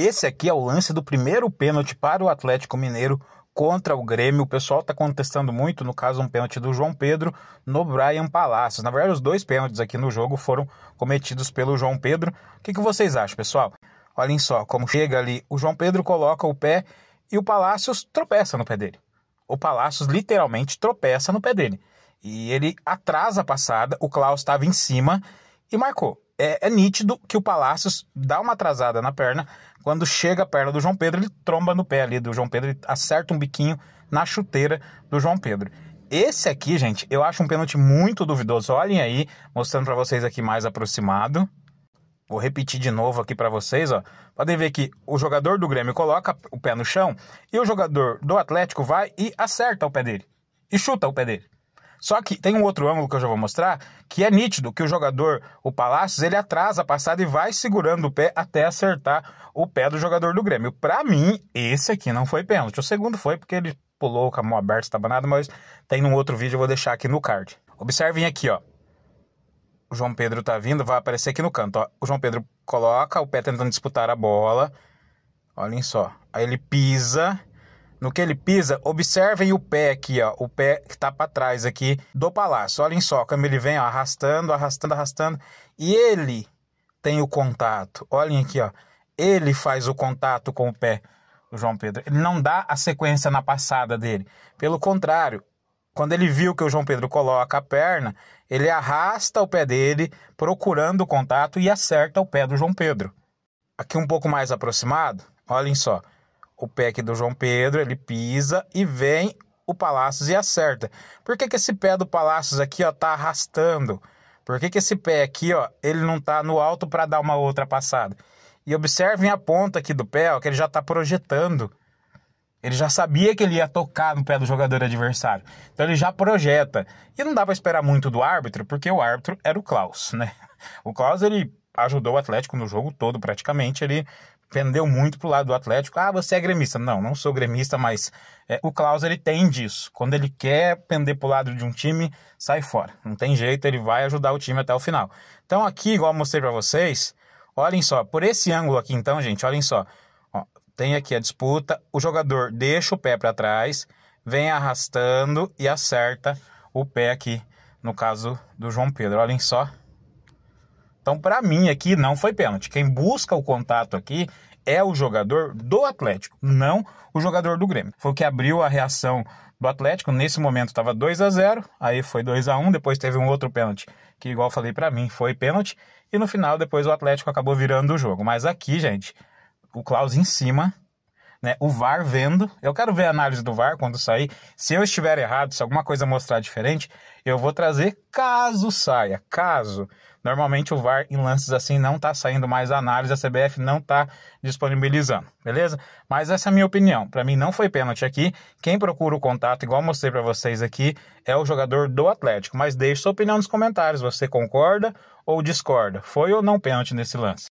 Esse aqui é o lance do primeiro pênalti para o Atlético Mineiro contra o Grêmio. O pessoal está contestando muito, no caso, um pênalti do João Pedro no Brian Palacios. Na verdade, os dois pênaltis aqui no jogo foram cometidos pelo João Pedro. O que, que vocês acham, pessoal? Olhem só como chega ali. O João Pedro coloca o pé e o Palacios tropeça no pé dele. O Palacios literalmente tropeça no pé dele. E ele atrasa a passada, o Klaus estava em cima e marcou é, é nítido que o Palácios dá uma atrasada na perna. Quando chega a perna do João Pedro, ele tromba no pé ali do João Pedro, ele acerta um biquinho na chuteira do João Pedro. Esse aqui, gente, eu acho um pênalti muito duvidoso. Olhem aí, mostrando para vocês aqui mais aproximado. Vou repetir de novo aqui para vocês, ó. Podem ver que o jogador do Grêmio coloca o pé no chão e o jogador do Atlético vai e acerta o pé dele e chuta o pé dele. Só que tem um outro ângulo que eu já vou mostrar, que é nítido que o jogador, o Palácios, ele atrasa a passada e vai segurando o pé até acertar o pé do jogador do Grêmio. Para mim, esse aqui não foi pênalti. O segundo foi porque ele pulou com a mão aberta, estava nada, mas tem num outro vídeo eu vou deixar aqui no card. Observem aqui, ó. O João Pedro tá vindo, vai aparecer aqui no canto, ó. O João Pedro coloca o pé tentando disputar a bola. Olhem só. Aí ele pisa no que ele pisa, observem o pé aqui, ó, o pé que está para trás aqui do palácio. Olhem só como ele vem ó, arrastando, arrastando, arrastando, e ele tem o contato. Olhem aqui, ó. Ele faz o contato com o pé, do João Pedro. Ele não dá a sequência na passada dele. Pelo contrário, quando ele viu que o João Pedro coloca a perna, ele arrasta o pé dele, procurando o contato e acerta o pé do João Pedro. Aqui um pouco mais aproximado, olhem só o pé aqui do João Pedro, ele pisa e vem o Palácios e acerta. Por que, que esse pé do Palácios aqui, ó, tá arrastando? Por que, que esse pé aqui, ó, ele não tá no alto para dar uma outra passada? E observem a ponta aqui do pé, ó, que ele já tá projetando. Ele já sabia que ele ia tocar no pé do jogador adversário. Então ele já projeta. E não dá para esperar muito do árbitro, porque o árbitro era o Klaus, né? O Klaus ele ajudou o Atlético no jogo todo praticamente, ele pendeu muito pro lado do Atlético. Ah, você é gremista. Não, não sou gremista, mas é, o Klaus ele tem disso. Quando ele quer pender pro lado de um time, sai fora. Não tem jeito, ele vai ajudar o time até o final. Então aqui, igual eu mostrei para vocês, olhem só, por esse ângulo aqui então, gente, olhem só. Ó, tem aqui a disputa, o jogador deixa o pé para trás, vem arrastando e acerta o pé aqui, no caso do João Pedro. Olhem só então, para mim aqui não foi pênalti. Quem busca o contato aqui é o jogador do Atlético, não o jogador do Grêmio. Foi o que abriu a reação do Atlético. Nesse momento estava 2 a 0, aí foi 2 a 1, depois teve um outro pênalti, que igual falei para mim, foi pênalti, e no final depois o Atlético acabou virando o jogo. Mas aqui, gente, o Klaus em cima né? O VAR vendo. Eu quero ver a análise do VAR quando sair. Se eu estiver errado, se alguma coisa mostrar diferente, eu vou trazer caso saia. Caso. Normalmente o VAR em lances assim não está saindo mais a análise, a CBF não está disponibilizando, beleza? Mas essa é a minha opinião. Para mim não foi pênalti aqui. Quem procura o contato, igual mostrei para vocês aqui, é o jogador do Atlético, mas deixe sua opinião nos comentários, você concorda ou discorda? Foi ou não pênalti nesse lance?